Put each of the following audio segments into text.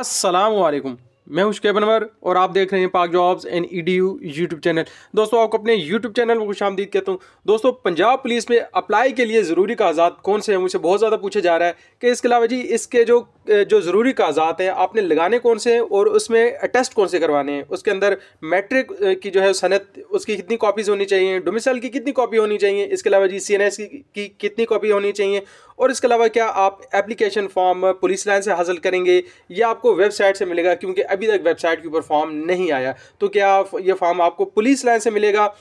असलकम मैं खुश बनवर और आप देख रहे हैं Pak jobs and E D U YouTube channel दोस्तों आपको अपने यूट्यूब चैनल में खुश आमदीद कहता हूँ दोस्तों पंजाब पुलिस में अप्लाई के लिए ज़रूरी कागजात कौन से हैं मुझे बहुत ज़्यादा पूछा जा रहा है कि इसके अलावा जी इसके जो जो ज़रूरी कागजात हैं आपने लगाने कौन से हैं और उसमें टेस्ट कौन से करवाने हैं उसके अंदर मेट्रिक की जो है सनत उसकी कितनी कॉपीज़ होनी चाहिए डोमिसल की कितनी कॉपी होनी चाहिए इसके अलावा जी सी एन एस की कितनी कॉपी होनी चाहिए और इसके अलावा क्या आप एप्लीकेशन फॉर्म पुलिस लाइन से हासिल करेंगे या आपको वेबसाइट से मिलेगा क्योंकि अभी तक वेबसाइट के ऊपर फॉर्म नहीं आया तो क्या ये फॉर्म आपको पुलिस लाइन से मिलेगा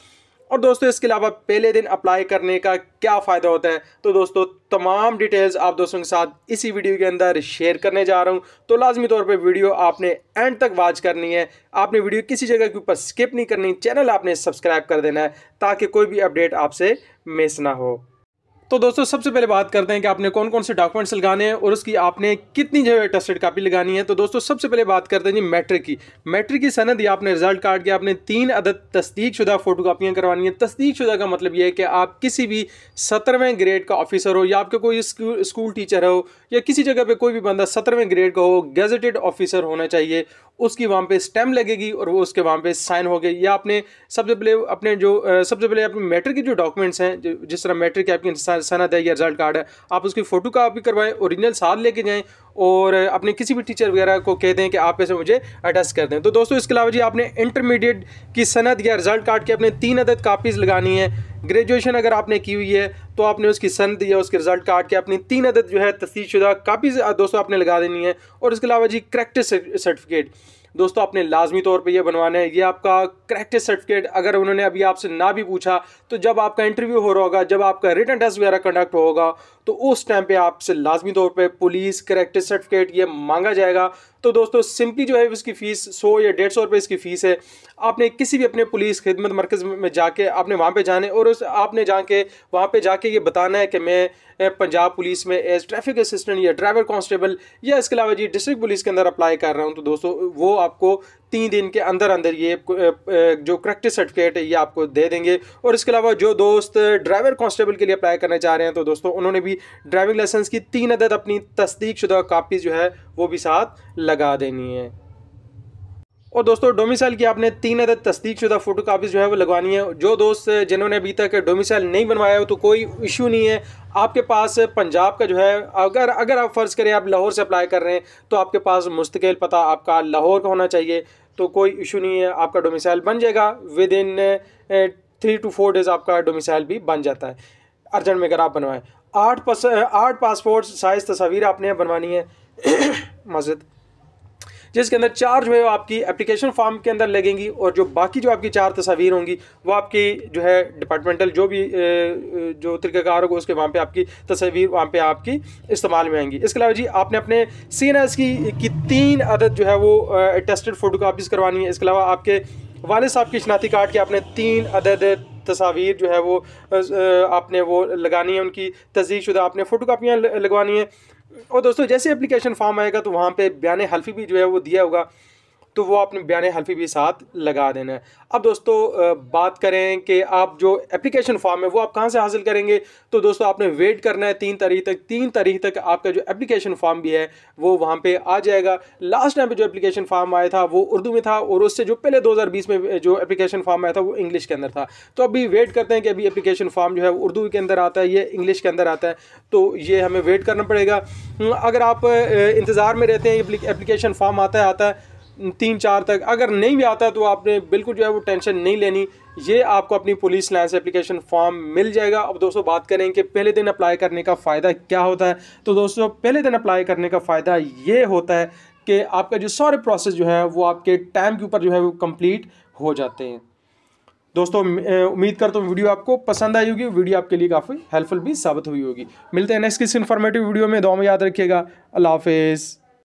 और दोस्तों इसके अलावा पहले दिन अप्लाई करने का क्या फ़ायदा होता है तो दोस्तों तमाम डिटेल्स आप दोस्तों के साथ इसी वीडियो के अंदर शेयर करने जा रहा हूं तो लाजमी तौर पे वीडियो आपने एंड तक वाच करनी है आपने वीडियो किसी जगह के ऊपर स्किप नहीं करनी चैनल आपने सब्सक्राइब कर देना है ताकि कोई भी अपडेट आपसे मिस ना हो तो दोस्तों सबसे पहले बात करते हैं कि आपने कौन कौन से डॉक्यूमेंट्स लगाने हैं और उसकी आपने कितनी जो है टेस्टेड कापी लगानी है तो दोस्तों सबसे पहले बात करते हैं जी मैट्रिक की मैट्रिक की सनद या आपने रिजल्ट कार्ड की आपने तीन अदद तस्दीक शुदा कापियाँ करवानी है तस्दीक शुदा का मतलब यह है कि आप किसी भी सत्रहवें ग्रेड का ऑफिसर हो या आपके कोई स्कूल टीचर हो या किसी जगह पर कोई भी बंदा सत्रहवें ग्रेड का हो गेजेटेड ऑफिसर होना चाहिए उसकी वहाँ पे स्टेम लगेगी और वो उसके वहाँ पे साइन हो गए या आपने सबसे पहले अपने जो सबसे पहले अपने मैटर की जो डॉक्यूमेंट्स हैं जिस तरह मैटर की आपकी सनत है या रिजल्ट कार्ड है आप उसकी फ़ोटो कापी करवाएं ओरिजिनल साथ लेके जाएँ और अपने किसी भी टीचर वगैरह को कह दें कि आप ऐसे मुझे अटेस्ट कर दें तो दोस्तों इसके अलावा जी आपने इंटरमीडिएट की सनद या रिजल्ट कार्ड की अपने तीन अदद कापीज़ लगानी है ग्रेजुएशन अगर आपने की हुई है तो आपने उसकी सन्द या उसके रिजल्ट काट के अपनी तीन अदद जो है तस्दीक शुदा दोस्तों आपने लगा देनी है और इसके अलावा जी करेक्टिस सर्टिफिकेट दोस्तों आपने लाजमी तौर पे ये बनवाना है ये आपका करेक्टिस सर्टिफिकेट अगर उन्होंने अभी आपसे ना भी पूछा तो जब आपका इंटरव्यू हो रहा होगा जब आपका रिटर्न टेस्ट वगैरह कंडक्ट होगा तो उस टाइम पे आपसे लाजमी तौर पे पुलिस करेक्टर सर्टिफिकेट ये मांगा जाएगा तो दोस्तों सिंपली जो है उसकी फ़ीस सौ या डेढ़ सौ रुपये इसकी फ़ीस है आपने किसी भी अपने पुलिस खिदमत मरकज़ में जाके आपने वहाँ पे जाने और उस आपने जाके वहाँ पे जाके ये बताना है कि मैं पंजाब पुलिस में एज ट्रैफिक असिस्टेंट या ड्राइवर कांस्टेबल या इसके अलावा जी डिस्ट्रिक्ट पुलिस के अंदर अप्लाई कर रहा हूँ तो दोस्तों वो आपको तीन दिन के अंदर अंदर ये जो करेक्टिव सर्टिफिकेट है ये आपको दे देंगे और इसके अलावा जो दोस्त ड्राइवर कॉन्स्टेबल के लिए अप्लाई करना चाह रहे हैं तो दोस्तों उन्होंने भी भी ड्राइविंग लाइसेंस की तीन अदद अपनी तस्दीक शुदा कापी जो है वो भी साथ लगा देनी है और दोस्तों डोमिसाइल की आपने तीन अदद तस्दीक शुदा फोटो कापी जो है वो लगवानी है जो दोस्त जिन्होंने अभी तक डोमिसाइल नहीं बनवाया हो तो कोई इशू नहीं है आपके पास पंजाब का जो है अगर अगर आप फ़र्ज़ करें आप लाहौर से अप्लाई कर रहे हैं तो आपके पास मुस्तकिल पता आपका लाहौर का होना चाहिए तो कोई इशू नहीं है आपका डोमिसाइल बन जाएगा within three two four days आपका डोमिसाइल भी बन जाता है अर्जेंट में अगर आप बनवाएं आठ पस आठ पासपोर्ट साइज़ तस्वीर आपने बनवानी है मस्जिद जिसके अंदर चार जो है वो आपकी एप्लीकेशन फॉर्म के अंदर लगेंगी और जो बाकी जो आपकी चार तस्वीर होंगी वो आपकी जो है डिपार्टमेंटल जो भी जो तरीक़ाकार होगा उसके वहाँ पे आपकी तस्वीर वहाँ पे आपकी इस्तेमाल में आएंगी इसके अलावा जी आपने अपने सी एन एस की, की तीन अदद जो है वो टेस्टेड फ़ोटो करवानी है इसके अलावा आपके वाले साहब की शनाती कार्ड के आपने तीन अदद तस्वीर जो है वो आपने वो लगानी है उनकी तस्दीक शुदा आपने फ़ोटो कापियाँ लगवानी है और दोस्तों जैसे एप्लीकेशन फॉर्म आएगा तो वहाँ पर बयान हल्फी भी जो है वो दिया होगा तो वो आपने बयान हल्फी भी साथ लगा देना है अब दोस्तों बात करें कि आप जो एप्लीकेशन फॉर्म है वो आप कहाँ से हासिल करेंगे तो दोस्तों आपने वेट करना है तीन तारीख तक तीन तारीख तक आपका जो एप्लीकेशन फॉर्म भी है वो वहाँ पर आ जाएगा लास्ट टाइम पर जो एप्लीकेशन फॉर्म आया था वो उर्दू में था और उससे जो पहले दो में जो एप्लीकेशन फॉर्म आया था वो इंग्लिश के अंदर था तो अभी वेट करते हैं कि अभी एप्लीकेशन फॉर्म जो है उर्दू के अंदर आता है ये इंग्लिश के अंदर आता है तो ये हमें वेट करना पड़ेगा अगर आप इंतज़ार में रहते हैं एप्लीकेशन फॉर्म आता है आता है तीन चार तक अगर नहीं भी आता तो आपने बिल्कुल जो है वो टेंशन नहीं लेनी ये आपको अपनी पुलिस लाइंस एप्लीकेशन फॉर्म मिल जाएगा अब दोस्तों बात करें कि पहले दिन अप्लाई करने का फ़ायदा क्या होता है तो दोस्तों पहले दिन अप्लाई करने का फ़ायदा ये होता है कि आपका जो सारे प्रोसेस जो है वो आपके टाइम के ऊपर जो है वो कंप्लीट हो जाते हैं दोस्तों उम्मीद करता हूँ वीडियो आपको पसंद आई होगी वीडियो आपके लिए काफ़ी हेल्पफुल भी साबित हुई होगी मिलते हैं नेक्स्ट किसी इन्फॉर्मेटिव वीडियो में दो में याद रखिएगा अल्लाह हाफिज़